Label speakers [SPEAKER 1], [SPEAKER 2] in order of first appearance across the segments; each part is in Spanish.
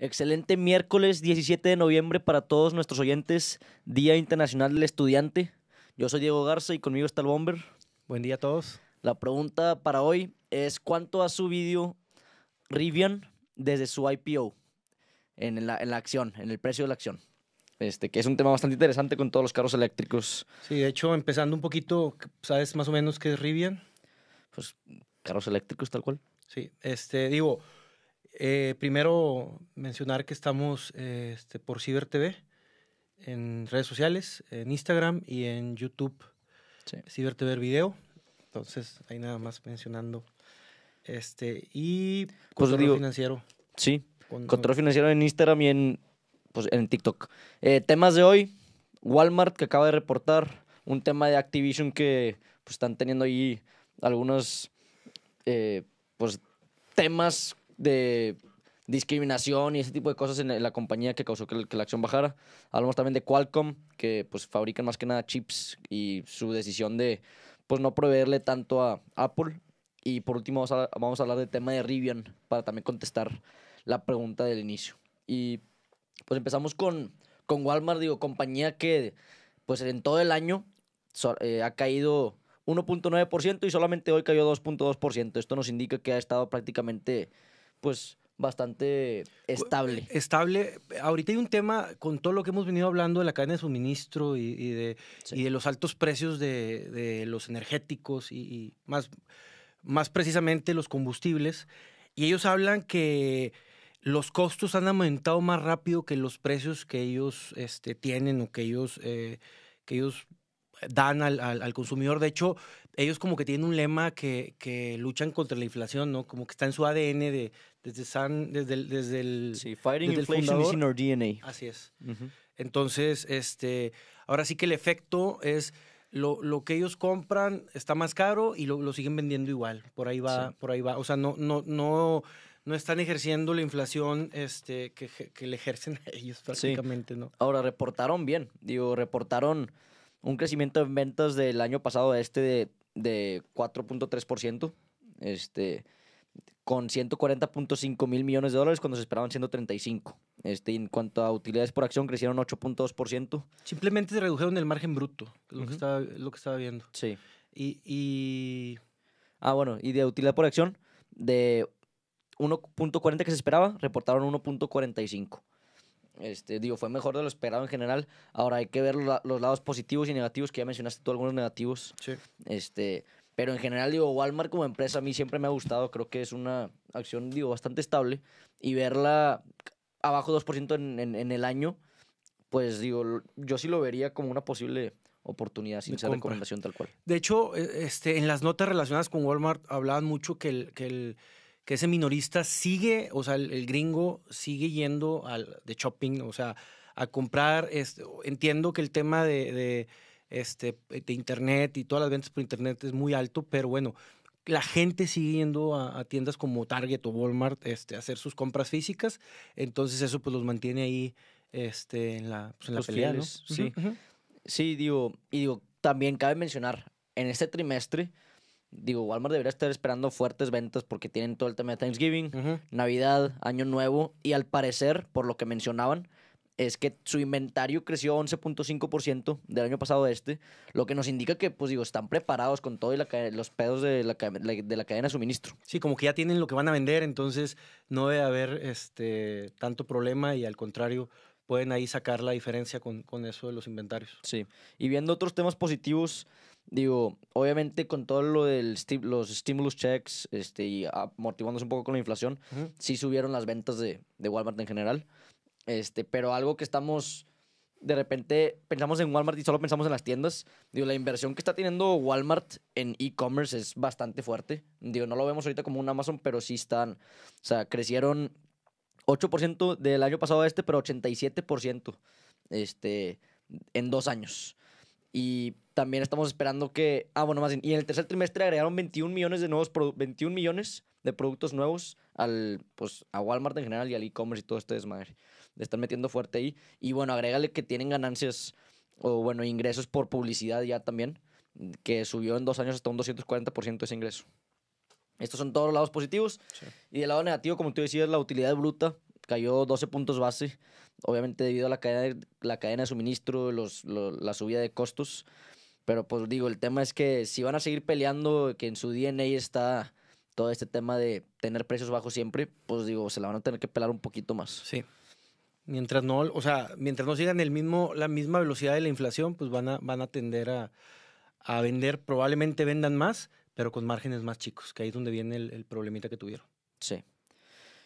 [SPEAKER 1] Excelente miércoles 17 de noviembre para todos nuestros oyentes, Día Internacional del Estudiante. Yo soy Diego Garza y conmigo está el Bomber. Buen día a todos. La pregunta para hoy es cuánto ha subido Rivian desde su IPO en la, en la acción, en el precio de la acción. Este, que es un tema bastante interesante con todos los carros eléctricos.
[SPEAKER 2] Sí, de hecho, empezando un poquito, ¿sabes más o menos qué es Rivian?
[SPEAKER 1] Pues carros eléctricos tal cual.
[SPEAKER 2] Sí, este, digo, eh, primero, mencionar que estamos eh, este, por CiberTV TV en redes sociales, en Instagram y en YouTube. CiberTV Video. Entonces, ahí nada más mencionando. Este, y pues, control financiero. Sí, control
[SPEAKER 1] financiero en Instagram y en, pues, en TikTok. Eh, temas de hoy, Walmart que acaba de reportar un tema de Activision que pues, están teniendo ahí algunos pues, temas de discriminación y ese tipo de cosas en la compañía que causó que, la acción bajara. Hablamos también de Qualcomm, que pues fabrican más que nada chips y su decisión de pues no proveerle tanto a Apple. Y por último vamos a, vamos a hablar del tema de Rivian para también contestar la pregunta del inicio. Y pues empezamos con, con Walmart, digo, compañía que pues en todo el año eh, ha caído 1.9% y solamente hoy cayó 2.2%. Esto nos indica que ha estado prácticamente pues bastante estable. Eh, estable. Ahorita hay un tema con todo lo que hemos venido hablando de la cadena de suministro
[SPEAKER 2] y, de, y de los altos precios de, los energéticos y, más, más precisamente los combustibles. Y ellos hablan que los costos han aumentado más rápido que los precios que ellos este, tienen o que ellos, eh, que ellos dan al, al, al, consumidor. De hecho, ellos como que tienen un lema que, que luchan contra la inflación, ¿no? Como que está en su ADN de, desde San, desde el, desde el sí, fighting inflation our DNA. Así es. Entonces, este, ahora sí que el efecto es lo, que ellos compran está más caro y lo, siguen vendiendo igual. Por ahí va, por ahí va. O sea, no, no, no, no están ejerciendo la inflación este, que, le ejercen a ellos prácticamente, ¿no?
[SPEAKER 1] Ahora, reportaron bien. Digo, reportaron un crecimiento en ventas del año pasado a este de, de 4.3%. Este, con 140.5 mil millones de dólares cuando se esperaban 135. Este, en cuanto a utilidades por acción, crecieron 8.2%.
[SPEAKER 2] Simplemente se redujeron el
[SPEAKER 1] margen bruto, lo, que, estaba, viendo. Sí. Y, Ah, bueno, y de utilidad por acción, de 1.40 que se esperaba, reportaron 1.45. Este, digo, fue mejor de lo esperado en general. Ahora hay que ver los, los lados positivos y negativos, que ya mencionaste tú algunos negativos. Sí. Este, pero en general, digo, Walmart como empresa a mí siempre me ha gustado. Creo que es una acción, digo, bastante estable. Y verla abajo 2% en, en, el año, pues digo, yo sí lo vería como una posible oportunidad sin ser recomendación tal cual.
[SPEAKER 2] De hecho, e, este, en las notas relacionadas con Walmart hablaban mucho que, el, que, el, que ese minorista sigue, o sea, el, gringo sigue yendo al, de shopping, o sea, a comprar. Este, entiendo que el tema de este, eh, de internet y todas las ventas por internet es muy alto, pero bueno, la gente sigue yendo a, tiendas como Target o Walmart este, a hacer sus compras físicas,
[SPEAKER 1] entonces eso pues los mantiene ahí este, en la, pues, en pelea, Sí. sí, digo, y digo, también cabe mencionar, en este trimestre, digo, Walmart debería estar esperando fuertes ventas porque tienen todo el tema de Thanksgiving, Navidad, Año Nuevo, y al parecer, por lo que mencionaban, es que su inventario creció 11.5% del año pasado a este, lo que nos indica que, pues digo, están preparados con todo y la, los pedos de la, de la cadena de suministro.
[SPEAKER 2] Sí, como que ya tienen lo que van a vender, entonces no debe haber este, tanto problema y al contrario, pueden ahí sacar la diferencia con, con, eso de los inventarios. Sí,
[SPEAKER 1] y viendo otros temas positivos, digo, obviamente con todo lo de los stimulus checks este, y amortiguándose un poco con la inflación, sí subieron las ventas de, de Walmart en general. Este, pero algo que estamos de repente pensamos en Walmart y solo pensamos en las tiendas. Digo, la inversión que está teniendo Walmart en e-commerce es bastante fuerte. Digo, no lo vemos ahorita como un Amazon, pero sí están, o sea, crecieron 8% del año pasado a este, pero 87% este, en dos años. Y también estamos esperando que, ah, bueno, más bien, y en el tercer trimestre agregaron 21 millones de nuevos, 21 millones de productos nuevos al, pues, a Walmart en general y al e-commerce y todo este desmadre. Le están metiendo fuerte ahí. Y bueno, agrégale que tienen ganancias o, bueno, ingresos por publicidad ya también, que subió en dos años hasta un 240% ese ingreso. Estos son todos los lados positivos. Y del lado negativo, como te decía, es la utilidad bruta cayó 12 puntos base, obviamente debido a la cadena, la cadena de suministro, los, la subida de costos. Pero pues digo, el tema es que si van a seguir peleando, que en su DNA está todo este tema de tener precios bajos siempre, pues digo, se la van a tener que pelar un poquito más. Sí.
[SPEAKER 2] Mientras no, o sea, mientras no sigan el mismo, la misma velocidad de la inflación, pues van a, van a tender a, vender, probablemente vendan más, pero con márgenes más chicos,
[SPEAKER 1] que ahí es donde viene el, problemita que tuvieron. Sí.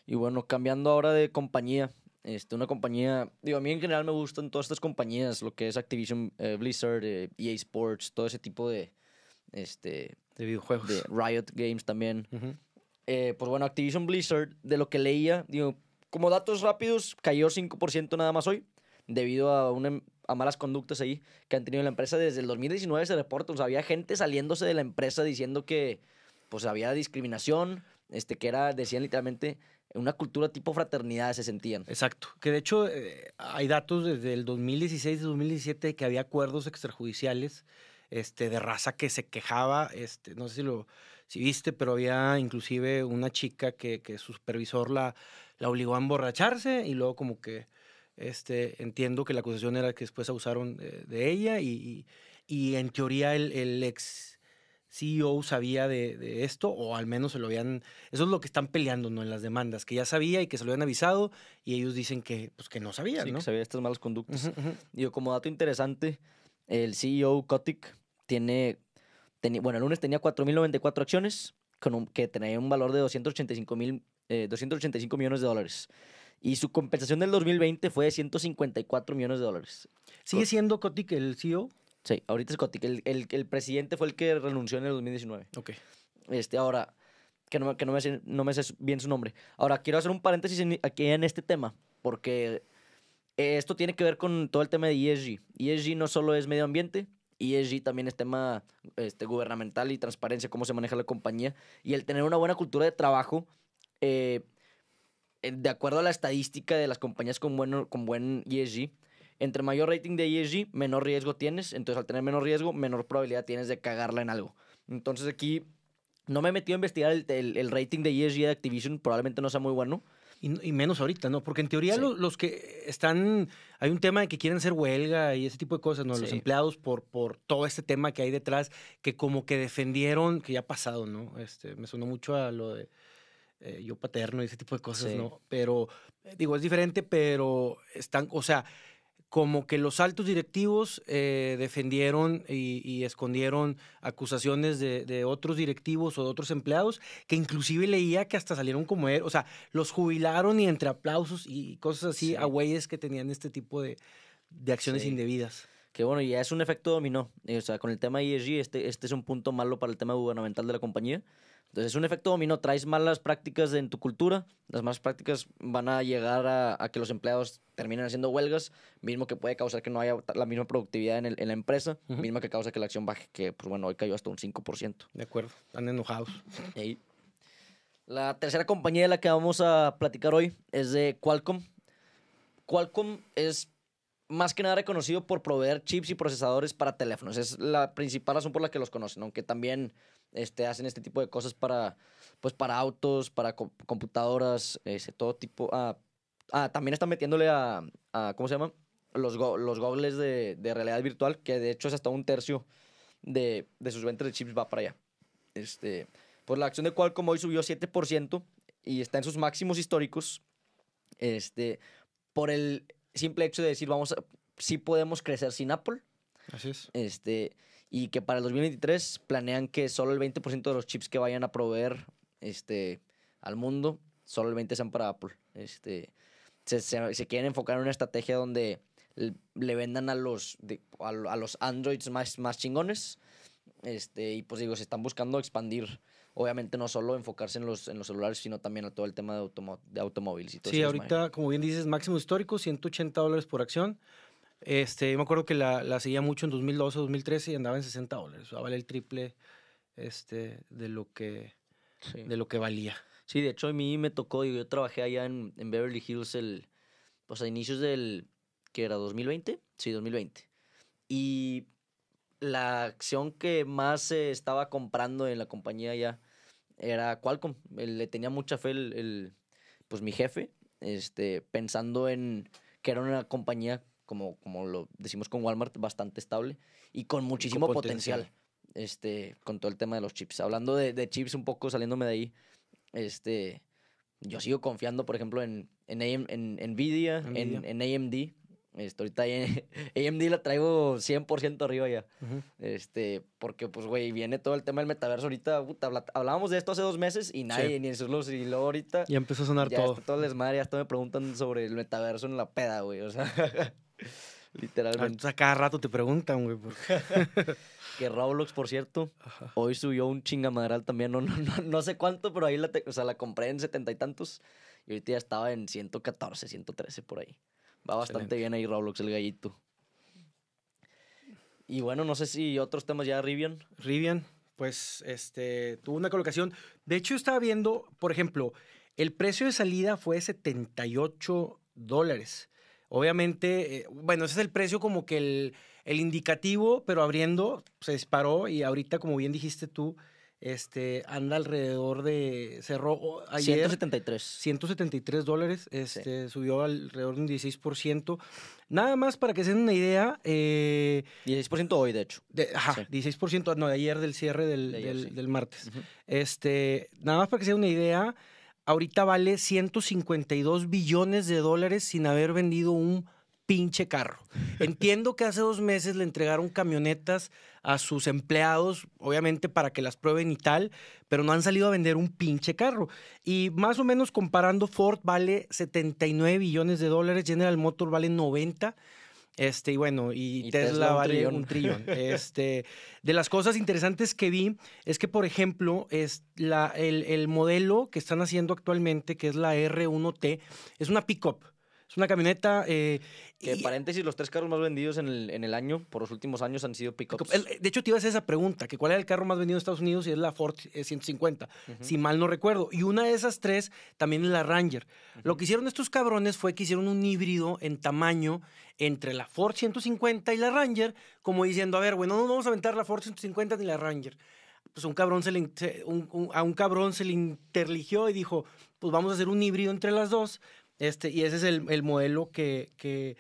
[SPEAKER 1] Y bueno, cambiando ahora de compañía, este, una compañía, digo, a mí en general me gustan todas estas compañías, lo que es Activision, eh, Blizzard, EA eh, e Sports, todo ese tipo de, este, de videojuegos. De Riot Games también. Eh, pues bueno, Activision Blizzard, de lo que leía, digo, como datos rápidos, cayó 5% nada más hoy, debido a, malas conductas ahí que han tenido la empresa. Desde el 2019 se reporta, o sea, había gente saliéndose de la empresa diciendo que pues había discriminación, este, que era, decían literalmente, una cultura tipo fraternidad se sentían.
[SPEAKER 2] Exacto, que de hecho eh, hay datos desde el 2016 y 2017 que había acuerdos extrajudiciales este, de raza que se quejaba, este, no sé si lo si viste, pero había inclusive una chica que, su supervisor la, la obligó a emborracharse y luego como que este, entiendo que la acusación era que después abusaron eh, de, ella y, y, en teoría el, el ex CEO sabía de, esto o al menos se lo habían, eso es lo que están peleando ¿no? en las demandas, que ya sabía y que se lo habían avisado y
[SPEAKER 1] ellos dicen que, pues, que no sabían. Sí, ¿no? que sabía estas malas conductas. Uh como dato interesante, el CEO Kotick tiene, bueno, el lunes tenía 4.094 acciones con que tenía un valor de 285, 285 eh, millones de dólares. Y su compensación del 2020 fue de 154 millones de dólares. ¿Sigue siendo Kotick el CEO? Sí, ahorita es Kotick. El, el, presidente fue el que renunció en el 2019. Ok. Este, ahora, que no, que no, me, sé, no me bien su nombre. Ahora, quiero hacer un paréntesis aquí en este tema, porque eh, esto tiene que ver con todo el tema de ESG. ESG no solo es medio ambiente, ESG también es tema este, gubernamental y transparencia, cómo se maneja la compañía. Y el tener una buena cultura de trabajo, eh, de acuerdo a la estadística de las compañías con, bueno, con buen ESG, entre mayor rating de ESG, menor riesgo tienes. Entonces, al tener menor riesgo, menor probabilidad tienes de cagarla en algo. Entonces, aquí no me he metido a investigar el, el, el rating de ESG de Activision, probablemente no sea muy bueno. Y, menos ahorita, ¿no? Porque en
[SPEAKER 2] teoría los, que están, hay un tema de que quieren hacer huelga y ese tipo de cosas, ¿no? Los empleados por, por todo este tema que hay detrás, que como que defendieron, que ya ha pasado, ¿no? Este, me sonó mucho a lo de eh, yo paterno y ese tipo de cosas, ¿no? Pero, digo, es diferente, pero están, o sea, como que los altos directivos eh, defendieron y, escondieron acusaciones de, de, otros directivos o de otros empleados, que inclusive leía que hasta salieron como él, o sea, los jubilaron y entre aplausos y cosas así a güeyes que tenían este tipo de, de acciones indebidas.
[SPEAKER 1] Que bueno, ya es un efecto dominó. Eh, o sea, con el tema ESG, este, este es un punto malo para el tema gubernamental de la compañía. Entonces es un efecto dominó, traes malas prácticas en tu cultura, las malas prácticas van a llegar a, que los empleados terminen haciendo huelgas, mismo que puede causar que no haya la misma productividad en, la empresa, mismo que causa que la acción baje, que pues bueno, hoy cayó hasta un 5%. De acuerdo, están enojados. la tercera compañía de la que vamos a platicar hoy es de Qualcomm. Qualcomm es más que nada reconocido por proveer chips y procesadores para teléfonos. Es la principal razón por la que los conocen, aunque también este, hacen este tipo de cosas para, pues, para autos, para computadoras, ese, todo tipo. Ah, ah también están metiéndole a, ¿cómo se llama? Los, los gobles de, realidad virtual, que de hecho es hasta un tercio de, sus ventas de chips va para allá. Este, pues la acción de Qualcomm hoy subió 7% y está en sus máximos históricos. Este, por el simple hecho de decir, vamos, si sí podemos crecer sin Apple. Así es. Este, y que para el 2023 planean que solo el 20% de los chips que vayan a proveer este, al mundo, solo el 20% sean para Apple. Este, se, se, quieren enfocar en una estrategia donde le vendan a los, a, los Androids más, más chingones. Este, y pues digo, se están buscando expandir, obviamente no solo enfocarse en los, en los celulares, sino también a todo el tema de, de automóviles. Y todo sí, ahorita,
[SPEAKER 2] como bien dices, máximo histórico, 180 dólares por acción. Este, yo me acuerdo que la, seguía mucho en 2012, 2013 y andaba en 60 dólares. O sea, vale el triple este, de, lo que,
[SPEAKER 1] de lo que valía. Sí, de hecho a mí me tocó, yo trabajé allá en, Beverly Hills el, pues a inicios del, que era 2020, sí, 2020. Y la acción que más se estaba comprando en la compañía ya era Qualcomm. Le tenía mucha fe pues mi jefe, este, pensando en que era una compañía como, como lo decimos con Walmart, bastante estable y con muchísimo potencial. Este, con todo el tema de los chips. Hablando de, de, chips un poco, saliéndome de ahí, este, yo sigo confiando, por ejemplo, en, en, en Nvidia, En, en, AMD. Este, ahorita AMD la traigo 100% arriba ya. este, porque, pues, güey, viene todo el tema del metaverso. Ahorita hablábamos de esto hace dos meses y nadie, ni eso lo y ahorita... Y empezó a sonar todo. Está hasta me preguntan sobre el metaverso en la peda, güey. O sea... Literalmente.
[SPEAKER 2] a cada rato te preguntan, güey.
[SPEAKER 1] que Roblox, por cierto, hoy subió un chingamadral también. No, no, no, sé cuánto, pero ahí la, sea, la compré en setenta y tantos. Y ahorita ya estaba en 114, 113 por ahí. Va bastante bien ahí Roblox, el gallito. Y bueno, no sé si otros temas ya, Rivian. Rivian, pues, este, tuvo una colocación.
[SPEAKER 2] De hecho, estaba viendo, por ejemplo, el precio de salida fue 78 dólares. Obviamente, eh, bueno, ese es el precio como que el, indicativo, pero abriendo se disparó y ahorita, como bien dijiste tú, este, anda alrededor de, cerró oh, ayer. 173. 173 dólares, este, subió alrededor de un 16%. Nada más para que se den una idea. 16% eh, hoy, de hecho. ajá, 16%, no, ayer del cierre del, martes. este, nada más para que se una idea, ahorita vale 152 billones de dólares sin haber vendido un pinche carro. Entiendo que hace dos meses le entregaron camionetas a sus empleados, obviamente para que las prueben y tal, pero no han salido a vender un pinche carro. Y más o menos comparando, Ford vale 79 billones de dólares, General Motors vale 90 este, y bueno, y, Tesla, vale un trillón. Este, de las cosas interesantes que vi es que, por ejemplo, es la, el, el, modelo que están haciendo actualmente, que es la R1T, es una pickup. Es una camioneta. Eh, paréntesis, los tres carros más vendidos en el, en el año, por los últimos años, han sido pickups. de hecho, te iba a hacer esa pregunta: que ¿cuál es el carro más vendido en Estados Unidos? Y es la Ford 150, eh, si mal no recuerdo. Y una de esas tres también es la Ranger. Lo que hicieron estos cabrones fue que hicieron un híbrido en tamaño entre la Ford 150 y la Ranger, como diciendo: a ver, bueno, no vamos a aventar la Ford 150 ni la Ranger pues un cabrón se a un cabrón se le interligió y dijo, pues vamos a hacer un híbrido entre las dos este, y ese es el, modelo que,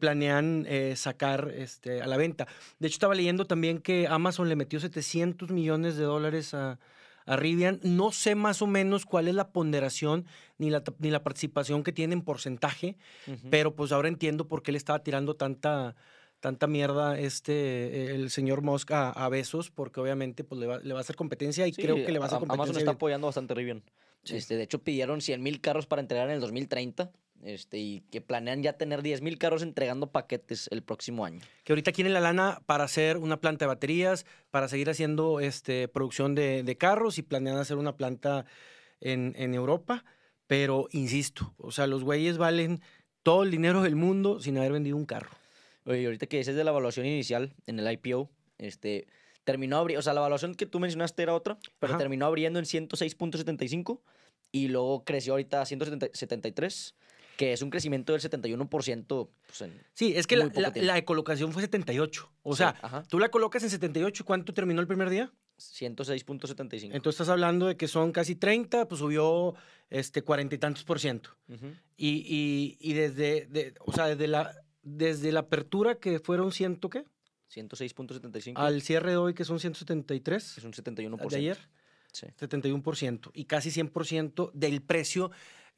[SPEAKER 2] planean eh, sacar este, a la venta. De hecho, estaba leyendo también que Amazon le metió 700 millones de dólares a, Rivian. No sé más o menos cuál es la ponderación ni la, ni la participación que tiene en porcentaje, pero pues ahora entiendo por qué le estaba tirando tanta, tanta mierda este el señor Musk a, Besos, porque obviamente pues, le, va, a hacer competencia y creo que le va a hacer competencia. Amazon está
[SPEAKER 1] apoyando bastante Rivian. Este, de hecho, pidieron 100 mil carros para entregar en el 2030. Este, y que planean ya tener 10 mil carros entregando paquetes el próximo año.
[SPEAKER 2] Que ahorita tienen la lana para hacer una planta de baterías, para seguir haciendo este, producción de, carros y planean hacer una planta en, en Europa. Pero insisto, o sea, los güeyes valen
[SPEAKER 1] todo el dinero del mundo sin haber vendido un carro. Oye, ahorita que dices de la evaluación inicial en el IPO, este, terminó abriendo, o sea, la evaluación que tú mencionaste era otra, pero terminó abriendo en 106.75 y luego creció ahorita a 173 que es un crecimiento del 71%. Pues, sí, es que la,
[SPEAKER 2] colocación fue 78. O sea, tú la colocas en 78, ¿cuánto terminó el primer día? 106.75.
[SPEAKER 1] Entonces estás hablando de que son
[SPEAKER 2] casi 30, pues subió este cuarenta y tantos por ciento. y, desde, sea, desde la, desde la apertura que fueron ciento, ¿qué?
[SPEAKER 1] 106.75. Al
[SPEAKER 2] cierre de hoy, que son 173. Es
[SPEAKER 1] un 71%. De ayer.
[SPEAKER 2] Sí. 71%. Y casi 100% del precio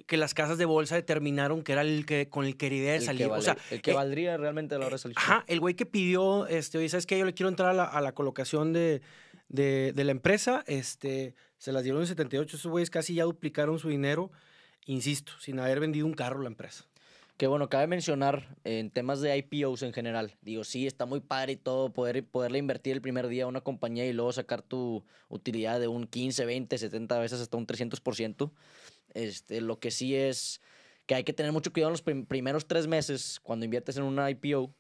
[SPEAKER 2] que las casas de bolsa determinaron que era el que con el que iría de salir. o sea, el que eh,
[SPEAKER 1] valdría realmente a la hora de salir. Ajá,
[SPEAKER 2] el güey que pidió, este, oye, ¿sabes qué? Yo le quiero entrar a la, colocación de, de, la empresa. Este, se las dieron en 78.
[SPEAKER 1] Esos güeyes casi ya duplicaron su dinero, insisto, sin haber vendido un carro la empresa. Que bueno, cabe mencionar en temas de IPOs en general. Digo, sí, está muy padre todo, poder, poderle invertir el primer día a una compañía y luego sacar tu utilidad de un 15, 20, 70 veces hasta un 300%. Este, lo que sí es que hay que tener mucho cuidado en los primeros tres meses cuando inviertes en una IPO,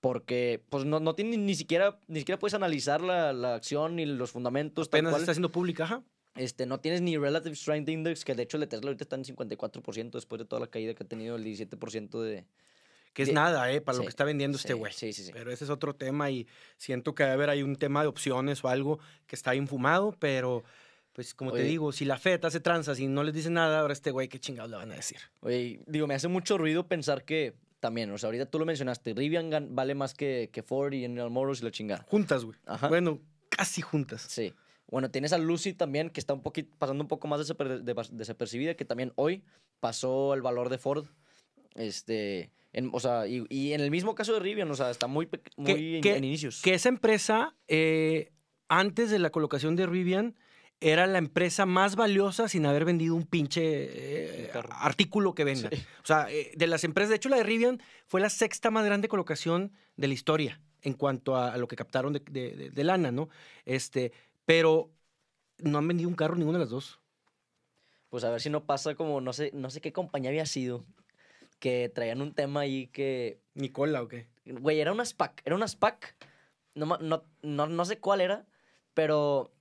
[SPEAKER 1] porque pues no, tiene, ni siquiera ni siquiera puedes analizar la, acción y los fundamentos. Apenas está siendo pública, ajá. Este, no tienes ni Relative Strength Index, que de hecho el de Tesla ahorita está en 54% después de toda la caída que ha tenido el 17% de... Que es nada, ¿eh? Para lo que está vendiendo este güey.
[SPEAKER 2] Sí, sí, sí. Pero ese es otro tema y siento que a ver hay un tema de opciones o algo que está infumado, pero pues como te digo, si la
[SPEAKER 1] FED hace transas y no les dice nada, ahora este güey, ¿qué chingados le van a decir? Oye, digo, me hace mucho ruido pensar que también, o sea, ahorita tú lo mencionaste, Rivian vale más que, que Ford y el Moros y la chingada. Juntas, güey. Ajá. Bueno, casi juntas. Sí. Bueno, tienes a Lucy también, que está un poquito, pasando un poco más de, desapercibida, que también hoy pasó el valor de Ford. Este, y, en el mismo caso de Rivian, o sea, está muy, muy en, inicios. Que esa
[SPEAKER 2] empresa, eh, antes de la colocación de Rivian, era la empresa más valiosa sin haber vendido un pinche eh, artículo que venda. O sea, eh, de las empresas, de hecho la de Rivian fue la sexta más grande colocación de la historia en cuanto a, lo que captaron
[SPEAKER 1] de, de, lana, ¿no? Este, pero no han vendido un carro ninguna de las dos. Pues a ver si no pasa como, no sé, no sé qué compañía había sido, que traían un tema ahí que... ¿Nicola o qué? Güey, era una SPAC, era una SPAC, no, no, no, no sé cuál era, pero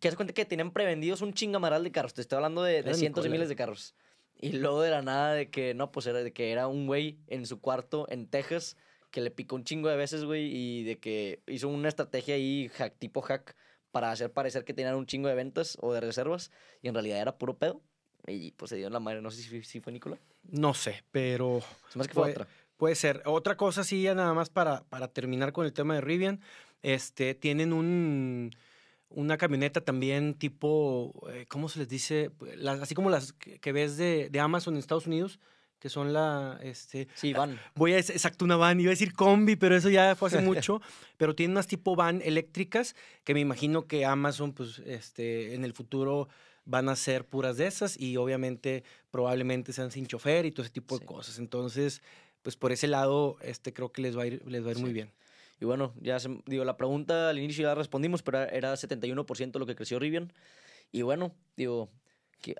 [SPEAKER 1] que das cuenta que tenían prevendidos un chingamaral de carros, te estoy hablando de, de cientos y de miles de carros. Y luego de la nada de que, no, pues era de que era un güey en su cuarto en Texas que le picó un chingo de veces, güey, y de que hizo una estrategia ahí hack, tipo hack para hacer parecer que tenían un chingo de ventas o de reservas y en realidad era puro pedo. Y pues se dio la madre, no sé si, fue Nicolás.
[SPEAKER 2] No sé, pero... Puede ser. Otra cosa, sí, ya nada más para, para terminar con el tema de Rivian. Este, tienen un, una camioneta también tipo, eh, ¿cómo se les dice? Pues, así como las que ves de Amazon en Estados Unidos, que son la... Este, sí, eh, van. Voy a exacto una van, iba a decir combi, pero eso ya fue hace mucho, pero tienen unas tipo van eléctricas que me imagino que Amazon, pues, este, en el futuro van a ser puras de esas y obviamente probablemente sean sin chofer y todo ese tipo de cosas. Entonces,
[SPEAKER 1] pues por ese lado, este creo que les va a ir, les va a ir muy bien. Y bueno, ya digo, la pregunta al inicio ya respondimos, pero era 71% lo que creció Rivian. Y bueno, digo,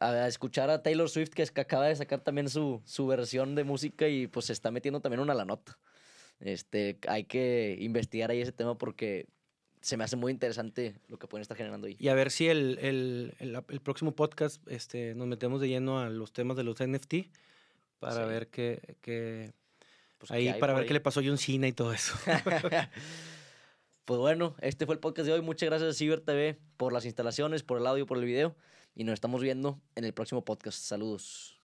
[SPEAKER 1] a escuchar a Taylor Swift, que, es que acaba de sacar también su, su versión de música y pues se está metiendo también una la nota. Este, hay que investigar ahí ese tema porque se me hace muy interesante lo que pueden estar generando ahí. Y a
[SPEAKER 2] ver si el, el, el, próximo podcast este, nos metemos de lleno a los temas de los NFT para ver qué, qué
[SPEAKER 1] pues, ahí, para ver qué le
[SPEAKER 2] pasó a John Cena y todo eso.
[SPEAKER 1] pues bueno, este fue el podcast de hoy. Muchas gracias a Ciber TV por las instalaciones, por el audio, por el video. Y nos estamos viendo en el próximo podcast. Saludos.